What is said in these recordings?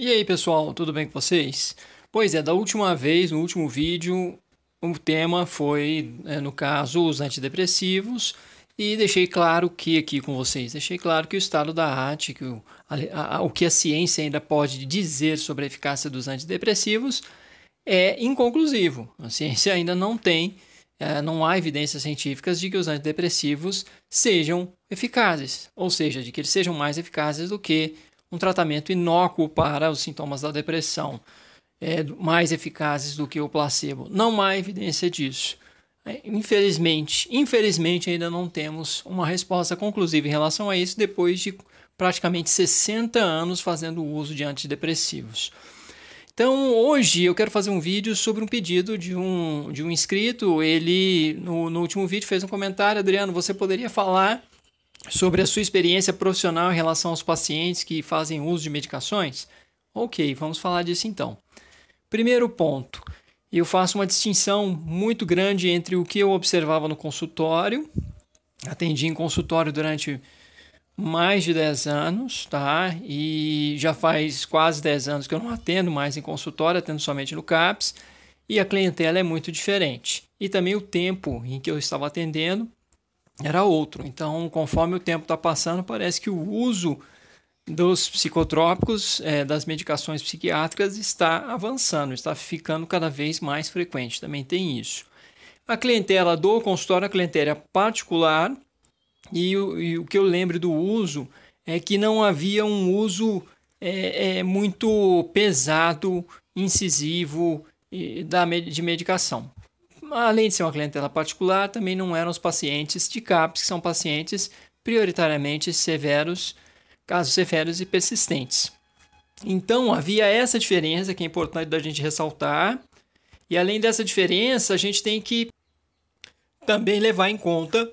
E aí pessoal, tudo bem com vocês? Pois é, da última vez, no último vídeo, o tema foi, né, no caso, os antidepressivos e deixei claro que aqui com vocês, deixei claro que o estado da arte, que o, a, a, o que a ciência ainda pode dizer sobre a eficácia dos antidepressivos é inconclusivo. A ciência ainda não tem, é, não há evidências científicas de que os antidepressivos sejam eficazes, ou seja, de que eles sejam mais eficazes do que um tratamento inócuo para os sintomas da depressão, é, mais eficazes do que o placebo. Não há evidência disso. É, infelizmente, infelizmente ainda não temos uma resposta conclusiva em relação a isso depois de praticamente 60 anos fazendo uso de antidepressivos. Então, hoje eu quero fazer um vídeo sobre um pedido de um, de um inscrito. Ele, no, no último vídeo, fez um comentário: Adriano, você poderia falar sobre a sua experiência profissional em relação aos pacientes que fazem uso de medicações? Ok, vamos falar disso então. Primeiro ponto, eu faço uma distinção muito grande entre o que eu observava no consultório, atendi em consultório durante mais de 10 anos, tá? E já faz quase 10 anos que eu não atendo mais em consultório, atendo somente no CAPS, e a clientela é muito diferente. E também o tempo em que eu estava atendendo era outro. Então, conforme o tempo está passando, parece que o uso dos psicotrópicos, é, das medicações psiquiátricas, está avançando, está ficando cada vez mais frequente. Também tem isso. A clientela do consultório, a clientela particular, e o, e o que eu lembro do uso é que não havia um uso é, é, muito pesado, incisivo e, da, de medicação além de ser uma clientela particular, também não eram os pacientes de CAPS, que são pacientes prioritariamente severos, casos severos e persistentes. Então havia essa diferença que é importante da gente ressaltar. E além dessa diferença, a gente tem que também levar em conta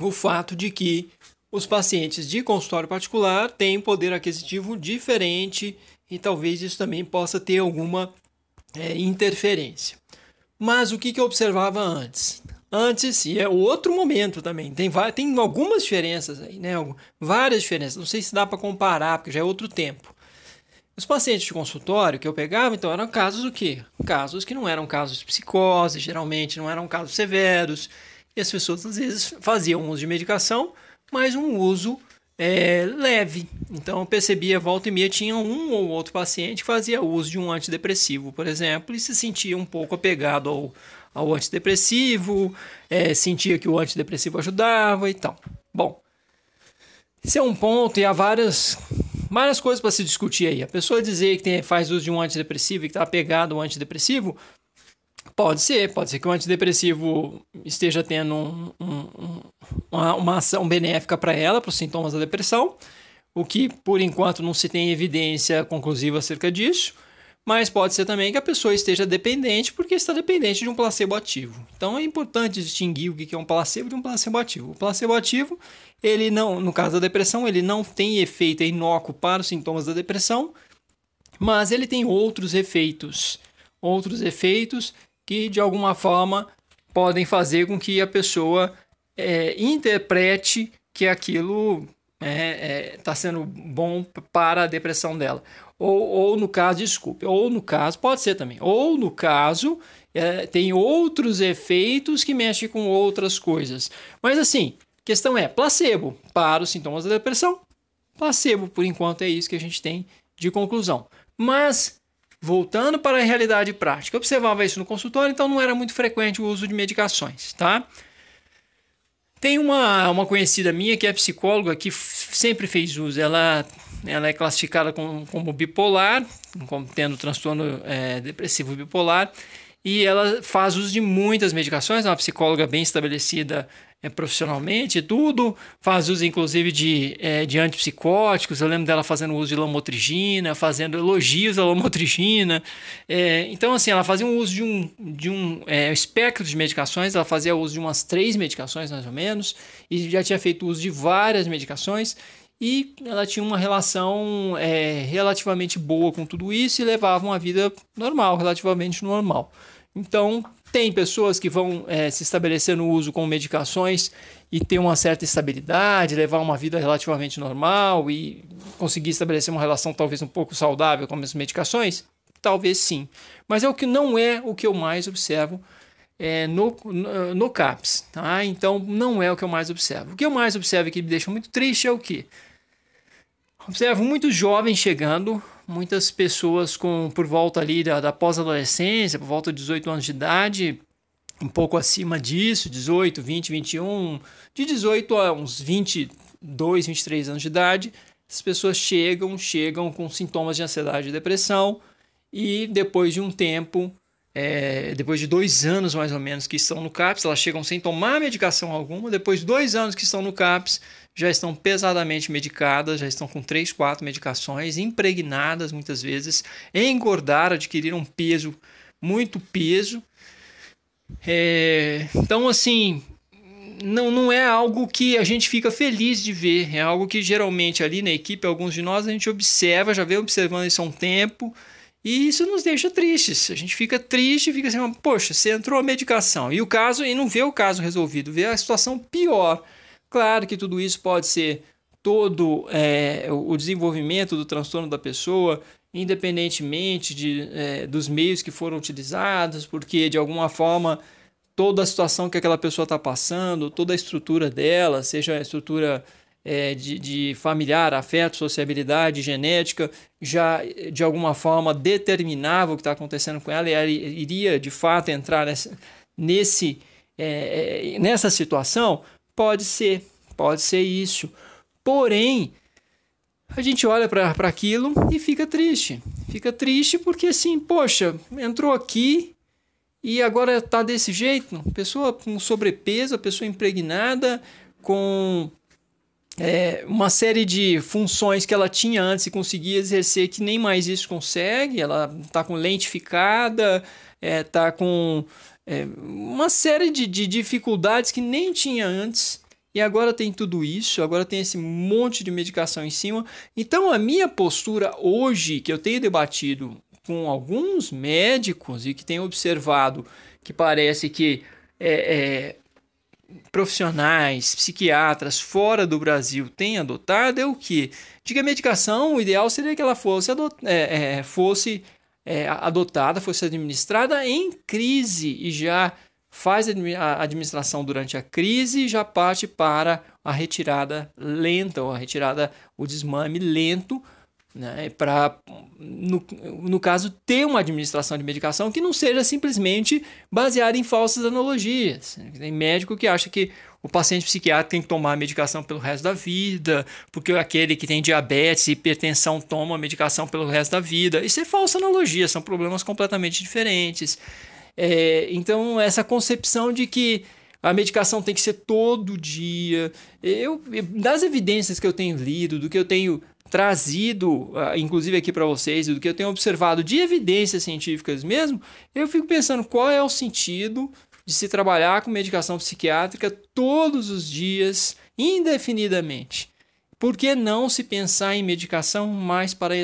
o fato de que os pacientes de consultório particular têm poder aquisitivo diferente e talvez isso também possa ter alguma é, interferência. Mas o que, que eu observava antes? Antes, e é outro momento também, tem, tem algumas diferenças aí, né? Várias diferenças. Não sei se dá para comparar, porque já é outro tempo. Os pacientes de consultório que eu pegava, então, eram casos o quê? Casos que não eram casos de psicose, geralmente não eram casos severos. E as pessoas, às vezes, faziam uso de medicação, mas um uso é, leve. Então eu percebia, volta e meia, tinha um ou outro paciente que fazia uso de um antidepressivo, por exemplo, e se sentia um pouco apegado ao, ao antidepressivo, é, sentia que o antidepressivo ajudava e tal. Bom, esse é um ponto e há várias, várias coisas para se discutir aí. A pessoa dizer que tem, faz uso de um antidepressivo e que está apegado ao antidepressivo Pode ser, pode ser que o antidepressivo esteja tendo um, um, uma, uma ação benéfica para ela, para os sintomas da depressão, o que por enquanto não se tem evidência conclusiva acerca disso, mas pode ser também que a pessoa esteja dependente porque está dependente de um placebo ativo. Então é importante distinguir o que é um placebo de um placebo ativo. O placebo ativo, ele não, no caso da depressão, ele não tem efeito é inócuo para os sintomas da depressão, mas ele tem outros efeitos outros efeitos que de alguma forma podem fazer com que a pessoa é, interprete que aquilo está é, é, tá sendo bom para a depressão dela. Ou, ou no caso, desculpe, ou no caso, pode ser também, ou no caso, é, tem outros efeitos que mexem com outras coisas. Mas assim, questão é placebo para os sintomas da depressão. Placebo, por enquanto, é isso que a gente tem de conclusão. Mas Voltando para a realidade prática, eu observava isso no consultório, então não era muito frequente o uso de medicações, tá? Tem uma, uma conhecida minha que é psicóloga que sempre fez uso. Ela, ela é classificada como, como bipolar, como tendo transtorno é, depressivo bipolar, e ela faz uso de muitas medicações. É uma psicóloga bem estabelecida é, profissionalmente tudo, faz uso inclusive de, é, de antipsicóticos, eu lembro dela fazendo uso de lamotrigina, fazendo elogios à lamotrigina, é, então assim, ela fazia um uso de um, de um é, espectro de medicações, ela fazia uso de umas três medicações mais ou menos, e já tinha feito uso de várias medicações, e ela tinha uma relação é, relativamente boa com tudo isso e levava uma vida normal, relativamente normal. Então, tem pessoas que vão é, se estabelecer no uso com medicações e ter uma certa estabilidade, levar uma vida relativamente normal e conseguir estabelecer uma relação talvez um pouco saudável com as medicações? Talvez sim. Mas é o que não é o que eu mais observo é, no, no, no CAPS. Tá? Então não é o que eu mais observo. O que eu mais observo e que me deixa muito triste é o que? Observo muitos jovens chegando muitas pessoas com por volta ali da, da pós-adolescência, por volta de 18 anos de idade, um pouco acima disso, 18, 20, 21, de 18 a uns 22, 23 anos de idade, as pessoas chegam, chegam com sintomas de ansiedade e depressão e depois de um tempo é, depois de dois anos mais ou menos que estão no CAPS, elas chegam sem tomar medicação alguma, depois de dois anos que estão no CAPS, já estão pesadamente medicadas, já estão com três, quatro medicações, impregnadas muitas vezes, engordaram, adquiriram um peso, muito peso. É, então, assim, não, não é algo que a gente fica feliz de ver, é algo que geralmente ali na equipe, alguns de nós, a gente observa, já vem observando isso há um tempo, e isso nos deixa tristes. A gente fica triste, fica assim, poxa, você entrou a medicação e o caso e não vê o caso resolvido, vê a situação pior. Claro que tudo isso pode ser todo é, o desenvolvimento do transtorno da pessoa, independentemente de, é, dos meios que foram utilizados, porque de alguma forma toda a situação que aquela pessoa está passando, toda a estrutura dela, seja a estrutura é, de, de familiar, afeto, sociabilidade, genética, já eh, de alguma forma determinava o que está acontecendo com ela e ela iria de fato entrar nessa, nesse, é, é, nessa situação? Pode ser, pode ser isso. Porém, a gente olha para aquilo e fica triste. Fica triste porque assim, poxa, entrou aqui e agora está desse jeito. Pessoa com sobrepeso, pessoa impregnada com é, uma série de funções que ela tinha antes e conseguia exercer que nem mais isso consegue. Ela está com lentificada, está é, tá com é, uma série de, de dificuldades que nem tinha antes. E agora tem tudo isso, agora tem esse monte de medicação em cima. Então, a minha postura hoje, que eu tenho debatido com alguns médicos e que tenho observado que parece que é, é profissionais, psiquiatras fora do Brasil têm adotado é o que? De que a medicação, o ideal seria que ela fosse, é, é, é, fosse é, adotada, fosse administrada em crise e já faz a administração durante a crise e já parte para a retirada lenta ou a retirada, o desmame lento né, para, no, no caso, ter uma administração de medicação que não seja simplesmente baseada em falsas analogias. Tem médico que acha que o paciente psiquiátrico tem que tomar a medicação pelo resto da vida, porque aquele que tem diabetes e hipertensão toma a medicação pelo resto da vida. Isso é falsa analogia, são problemas completamente diferentes. É, então, essa concepção de que a medicação tem que ser todo dia. Eu, das evidências que eu tenho lido, do que eu tenho trazido, ah, inclusive aqui para vocês, do que eu tenho observado de evidências científicas mesmo, eu fico pensando qual é o sentido de se trabalhar com medicação psiquiátrica todos os dias, indefinidamente. Por que não se pensar em medicação mais para,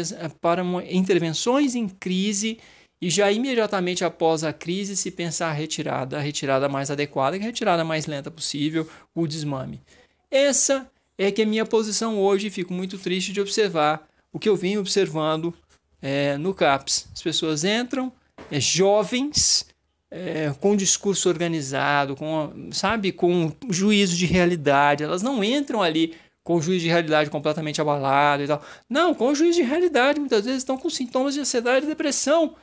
para intervenções em crise e já imediatamente após a crise se pensar a retirada, a retirada mais adequada, a retirada mais lenta possível, o desmame. Essa é que é a minha posição hoje, e fico muito triste de observar o que eu vim observando é, no CAPS. As pessoas entram, é, jovens, é, com discurso organizado, com, sabe, com juízo de realidade, elas não entram ali com o juiz de realidade completamente abalado e tal. Não, com o juiz de realidade, muitas vezes estão com sintomas de ansiedade e depressão.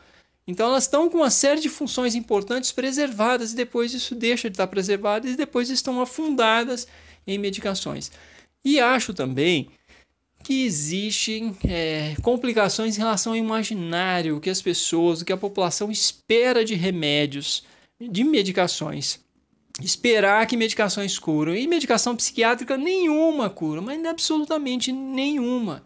Então elas estão com uma série de funções importantes preservadas e depois isso deixa de estar preservado e depois estão afundadas em medicações. E acho também que existem é, complicações em relação ao imaginário que as pessoas, que a população espera de remédios, de medicações. Esperar que medicações curam. E medicação psiquiátrica nenhuma cura, mas absolutamente nenhuma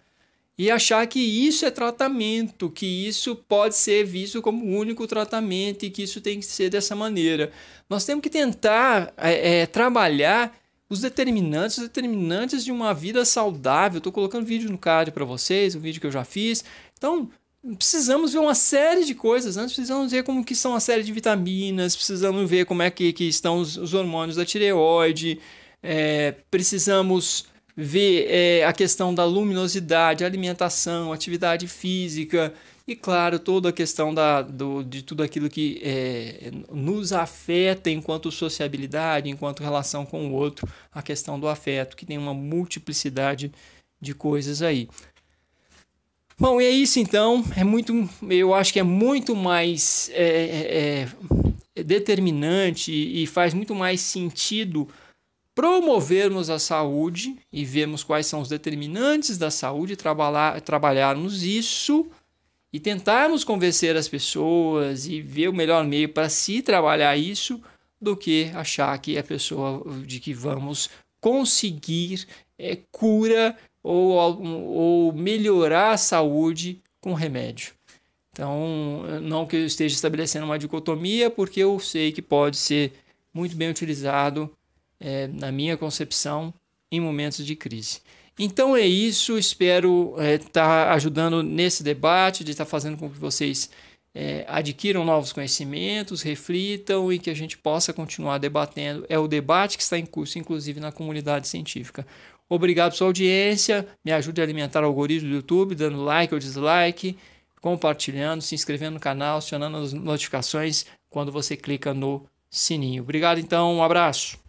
e achar que isso é tratamento, que isso pode ser visto como o único tratamento e que isso tem que ser dessa maneira. Nós temos que tentar é, é, trabalhar os determinantes, os determinantes de uma vida saudável. Estou colocando vídeo no card para vocês, um vídeo que eu já fiz. Então, precisamos ver uma série de coisas antes, né? precisamos ver como que são a série de vitaminas, precisamos ver como é que, que estão os, os hormônios da tireoide, é, precisamos ver é, a questão da luminosidade, alimentação, atividade física e, claro, toda a questão da, do, de tudo aquilo que é, nos afeta enquanto sociabilidade, enquanto relação com o outro, a questão do afeto, que tem uma multiplicidade de coisas aí. Bom, e é isso então. É muito, eu acho que é muito mais é, é, é determinante e faz muito mais sentido promovermos a saúde e vermos quais são os determinantes da saúde, trabalhar, trabalharmos isso e tentarmos convencer as pessoas e ver o melhor meio para se si trabalhar isso do que achar que a pessoa de que vamos conseguir é, cura ou, ou melhorar a saúde com remédio. Então, não que eu esteja estabelecendo uma dicotomia, porque eu sei que pode ser muito bem utilizado é, na minha concepção, em momentos de crise. Então é isso, espero estar é, tá ajudando nesse debate, de estar tá fazendo com que vocês é, adquiram novos conhecimentos, reflitam e que a gente possa continuar debatendo. É o debate que está em curso, inclusive, na comunidade científica. Obrigado pela sua audiência, me ajude a alimentar o algoritmo do YouTube, dando like ou dislike, compartilhando, se inscrevendo no canal, acionando as notificações quando você clica no sininho. Obrigado então, um abraço.